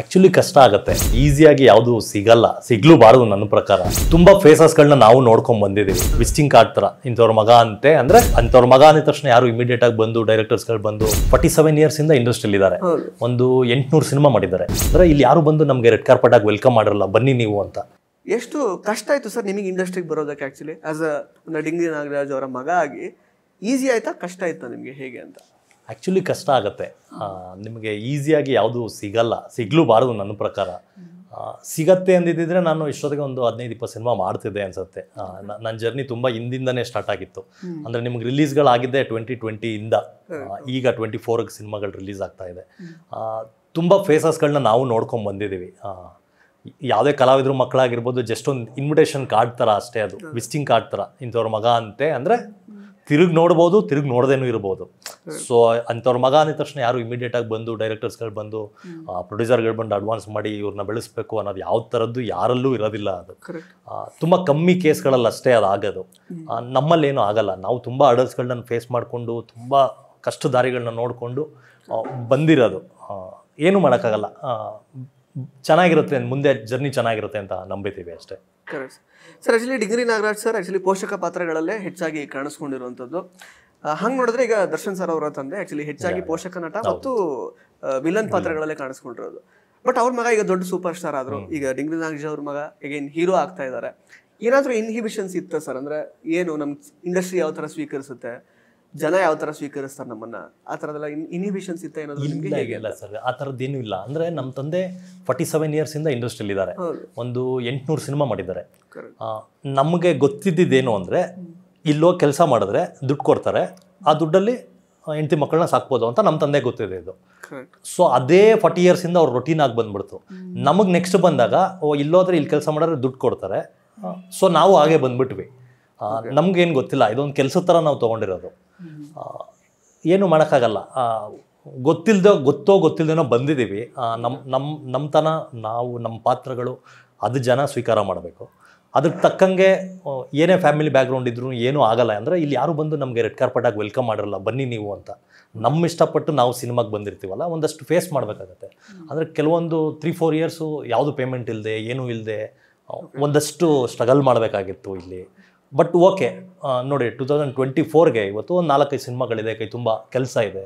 actually ಕಷ್ಟ ಆಗುತ್ತೆ ಈಸಿಯಾಗಿ ಯಾವುದು ಸಿಗಲ್ಲ ಸಿಗ್ಲೂಬಾರದು ನನ್ನ ಪ್ರಕಾರ ತುಂಬಾ ಫೇಸಸ್ ಗಳನ್ನ ನಾವು ನೋಡ್ಕೊಂಡ್ ಬಂದಿದ್ದೀವಿ ವಿಸ್ಟಿಂಗ್ ಕಾರ್ಡ್ ತರ ಇಂಥವ್ರ ಮಗ ಅಂತೆ ಅಂದ್ರೆ ಅಂಥವ್ರ ಮಗ ಅಂದ ತಕ್ಷಣ ಯಾರು ಇಮಿಡಿಯೇಟ್ ಆಗಿ ಬಂದು ಡೈರೆಕ್ಟರ್ಸ್ ಗಳು ಬಂದು ಫಾರ್ಟಿ ಸೆವೆನ್ ಇಯರ್ಸ್ ಇಂದ ಇಂಡಸ್ಟ್ರಿಯಲ್ಲಿ ಇದ್ದಾರೆ ಒಂದು ಎಂಟ್ನೂರು ಸಿನಿಮಾ ಮಾಡಿದ್ದಾರೆ ಅಂದ್ರೆ ಇಲ್ಲಿ ಯಾರು ಬಂದು ನಮ್ಗೆ ರೆಡ್ ಕಾರ್ಪೆಟ್ ಆಗಿ ವೆಲ್ಕಮ್ ಮಾಡಿರಲ್ಲ ಬನ್ನಿ ನೀವು ಅಂತ ಎಷ್ಟು ಕಷ್ಟ ಆಯ್ತು ಸರ್ ನಿಮಗೆ ಇಂಡಸ್ಟ್ರಿಗೆ ಬರೋದಕ್ಕೆ ಆ್ಯಕ್ಚುಲಿ ಆಸ್ ಅ ನಾಗರಾಜ್ ಅವರ ಮಗ ಆಗಿ ಈಸಿ ಆಯ್ತಾ ಕಷ್ಟ ಆಯ್ತಾ ನಿಮಗೆ ಹೇಗೆ ಅಂತ ಆ್ಯಕ್ಚುಲಿ ಕಷ್ಟ ಆಗುತ್ತೆ ನಿಮಗೆ ಈಸಿಯಾಗಿ ಯಾವುದು ಸಿಗಲ್ಲ ಬಾರದು ನನ್ನ ಪ್ರಕಾರ ಸಿಗತ್ತೆ ಅಂದಿದ್ದಿದ್ರೆ ನಾನು ಇಷ್ಟೊತ್ತಿಗೆ ಒಂದು ಹದಿನೈದು ಇಪ್ಪತ್ತು ಸಿನಿಮಾ ಮಾಡ್ತಿದ್ದೆ ಅನಿಸುತ್ತೆ ನನ್ನ ಜರ್ನಿ ತುಂಬ ಹಿಂದಿಂದನೇ ಸ್ಟಾರ್ಟ್ ಆಗಿತ್ತು ಅಂದರೆ ನಿಮ್ಗೆ ರಿಲೀಸ್ಗಳಾಗಿದ್ದೆ ಟ್ವೆಂಟಿ ಟ್ವೆಂಟಿಯಿಂದ ಈಗ ಟ್ವೆಂಟಿ ಫೋರ್ಗೆ ಸಿನಿಮಾಗಳು ರಿಲೀಸ್ ಆಗ್ತಾ ಇದೆ ತುಂಬ ಫೇಸಸ್ಗಳನ್ನ ನಾವು ನೋಡ್ಕೊಂಡು ಬಂದಿದ್ದೀವಿ ಯಾವುದೇ ಕಲಾವಿದ್ರು ಮಕ್ಕಳಾಗಿರ್ಬೋದು ಜಸ್ಟ್ ಒಂದು ಇನ್ವಿಟೇಷನ್ ಕಾರ್ಡ್ ಥರ ಅಷ್ಟೇ ಅದು ವಿಸಿಟಿಂಗ್ ಕಾರ್ಡ್ ಥರ ಇಂಥವ್ರ ಮಗ ಅಂತೆ ಅಂದರೆ ತಿರುಗಿ ನೋಡ್ಬೋದು ತಿರುಗಿ ನೋಡ್ದೇನೂ ಇರ್ಬೋದು ಸೊ ಅಂಥವ್ರ ಮಗ ಅಂದ ತಕ್ಷಣ ಯಾರು ಇಮಿಡಿಯೇಟಾಗಿ ಬಂದು ಡೈರೆಕ್ಟರ್ಸ್ಗಳು ಬಂದು ಪ್ರೊಡ್ಯೂಸರ್ಗಳು ಬಂದು ಅಡ್ವಾನ್ಸ್ ಮಾಡಿ ಇವ್ರನ್ನ ಬೆಳೆಸ್ಬೇಕು ಅನ್ನೋದು ಯಾವ ಥರದ್ದು ಯಾರಲ್ಲೂ ಇರೋದಿಲ್ಲ ಅದು ತುಂಬ ಕಮ್ಮಿ ಕೇಸ್ಗಳಲ್ಲಿ ಅಷ್ಟೇ ಅದು ಆಗೋದು ನಮ್ಮಲ್ಲಿ ಏನೂ ಆಗಲ್ಲ ನಾವು ತುಂಬ ಅಡಲ್ಸ್ಗಳನ್ನ ಫೇಸ್ ಮಾಡಿಕೊಂಡು ತುಂಬ ಕಷ್ಟದಾರಿಗಳನ್ನ ನೋಡಿಕೊಂಡು ಬಂದಿರೋದು ಏನು ಮಾಡೋಕ್ಕಾಗಲ್ಲ ಚೆನ್ನಾಗಿರುತ್ತೆ ಮುಂದೆ ಜರ್ನಿ ಚೆನ್ನಾಗಿರುತ್ತೆ ಅಂತ ನಂಬಿತೀವಿ ಅಷ್ಟೇ correct sir actually degree Nagaraj sir actually ಪೋಷಕ ಪಾತ್ರಗಳಲ್ಲೇ ಹೆಚ್ಚಾಗಿ ಕಾಣಿಸ್ಕೊಂಡಿರುವಂಥದ್ದು ಹಂಗೆ ನೋಡಿದ್ರೆ ಈಗ ದರ್ಶನ್ ಸರ್ ಅವರ ತಂದೆ ಆ್ಯಕ್ಚುಲಿ ಹೆಚ್ಚಾಗಿ ಪೋಷಕ ನಟ ಮತ್ತು ವಿಲನ್ ಪಾತ್ರಗಳಲ್ಲೇ ಕಾಣಿಸ್ಕೊಂಡಿರೋದು ಬಟ್ ಅವ್ರ ಮಗ ಈಗ ದೊಡ್ಡ ಸೂಪರ್ ಸ್ಟಾರ್ ಆದರು ಈಗ ಡಿಂಗ್ರಿ ನಾಗರಾಜ್ ಅವ್ರ ಮಗ ಅಗೇನ್ ಹೀರೋ ಆಗ್ತಾ ಇದ್ದಾರೆ ಏನಾದರೂ ಇನ್ಹಿಬಿಷನ್ಸ್ ಇತ್ತು ಸರ್ ಅಂದರೆ ಏನು ನಮ್ಮ ಇಂಡಸ್ಟ್ರಿ ಯಾವ ಥರ ಸ್ವೀಕರಿಸುತ್ತೆ ಜನ ಯಾವ ತರ ಸ್ವೀಕರಿಸ್ತಾರೆ ನಮ್ಮನ್ನ ಆ ತರದೆಲ್ಲ ಇನ್ಹಿಬಿಷನ್ಸ್ ಇತ್ತ ನಿಮಗೆ ಇಲ್ಲ ಸರ್ ಆ ತರದ್ದು ಏನು ಇಲ್ಲ ಅಂದ್ರೆ ನಮ್ಮ ತಂದೆ ಫಾರ್ಟಿ ಸೆವೆನ್ ಇಯರ್ಸ್ ಇಂದ ಇಂಡಸ್ಟ್ರಿಯಲ್ಲಿ ಇದ್ದಾರೆ ಒಂದು ಎಂಟುನೂರು ಸಿನಿಮಾ ಮಾಡಿದ್ದಾರೆ ನಮಗೆ ಗೊತ್ತಿದ್ದೇನು ಅಂದ್ರೆ ಇಲ್ಲೋ ಕೆಲಸ ಮಾಡಿದ್ರೆ ದುಡ್ಡು ಕೊಡ್ತಾರೆ ಆ ದುಡ್ಡಲ್ಲಿ ಹೆಂಡತಿ ಮಕ್ಕಳನ್ನ ಸಾಕ್ಬೋದು ಅಂತ ನಮ್ಮ ತಂದೆ ಗೊತ್ತಿದೆ ಇದು ಸೊ ಅದೇ ಫಾರ್ಟಿ ಇಂದ ಅವ್ರ ರೊಟೀನ್ ಆಗಿ ಬಂದ್ಬಿಡ್ತು ನಮಗೆ ನೆಕ್ಸ್ಟ್ ಬಂದಾಗ ಓ ಇಲ್ಲೋದ್ರೆ ಇಲ್ಲಿ ಕೆಲಸ ಮಾಡಿದ್ರೆ ದುಡ್ಡು ಕೊಡ್ತಾರೆ ಸೊ ನಾವು ಹಾಗೆ ಬಂದ್ಬಿಟ್ವಿ ಏನು ಗೊತ್ತಿಲ್ಲ ಇದೊಂದು ಕೆಲಸದ ಥರ ನಾವು ತೊಗೊಂಡಿರೋದು ಏನು ಮಾಡೋಕ್ಕಾಗಲ್ಲ ಗೊತ್ತಿಲ್ಲದೋ ಗೊತ್ತೋ ಗೊತ್ತಿಲ್ಲದೇನೋ ಬಂದಿದ್ದೀವಿ ನಮ್ಮ ನಮ್ಮ ನಮ್ಮತನ ನಾವು ನಮ್ಮ ಪಾತ್ರಗಳು ಅದು ಜನ ಸ್ವೀಕಾರ ಮಾಡಬೇಕು ಅದಕ್ಕೆ ತಕ್ಕಂಗೆ ಏನೇ ಫ್ಯಾಮಿಲಿ ಬ್ಯಾಕ್ಗ್ರೌಂಡ್ ಇದ್ರೂ ಏನೂ ಆಗಲ್ಲ ಅಂದರೆ ಇಲ್ಲಿ ಯಾರು ಬಂದು ನಮಗೆ ರೆಡ್ ಕಾರ್ಪೆಟಾಗಿ ವೆಲ್ಕಮ್ ಮಾಡಿರಲ್ಲ ಬನ್ನಿ ನೀವು ಅಂತ ನಮ್ಮ ಇಷ್ಟಪಟ್ಟು ನಾವು ಸಿನಿಮಾಗೆ ಬಂದಿರ್ತೀವಲ್ಲ ಒಂದಷ್ಟು ಫೇಸ್ ಮಾಡಬೇಕಾಗತ್ತೆ ಅಂದರೆ ಕೆಲವೊಂದು ತ್ರೀ ಫೋರ್ ಇಯರ್ಸು ಯಾವುದು ಪೇಮೆಂಟ್ ಇಲ್ಲದೆ ಏನೂ ಇಲ್ಲದೆ ಒಂದಷ್ಟು ಸ್ಟ್ರಗಲ್ ಮಾಡಬೇಕಾಗಿತ್ತು ಇಲ್ಲಿ ಬಟ್ ಓಕೆ ನೋಡಿ ಟೂ ತೌಸಂಡ್ ಟ್ವೆಂಟಿ ಫೋರ್ಗೆ ಇವತ್ತು ಒಂದು ನಾಲ್ಕೈದು ಸಿನಿಮಾಗಳಿದೆ ಕೈ ತುಂಬ ಕೆಲಸ ಇದೆ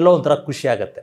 ಎಲ್ಲೋ ಒಂಥರ ಖುಷಿ ಆಗುತ್ತೆ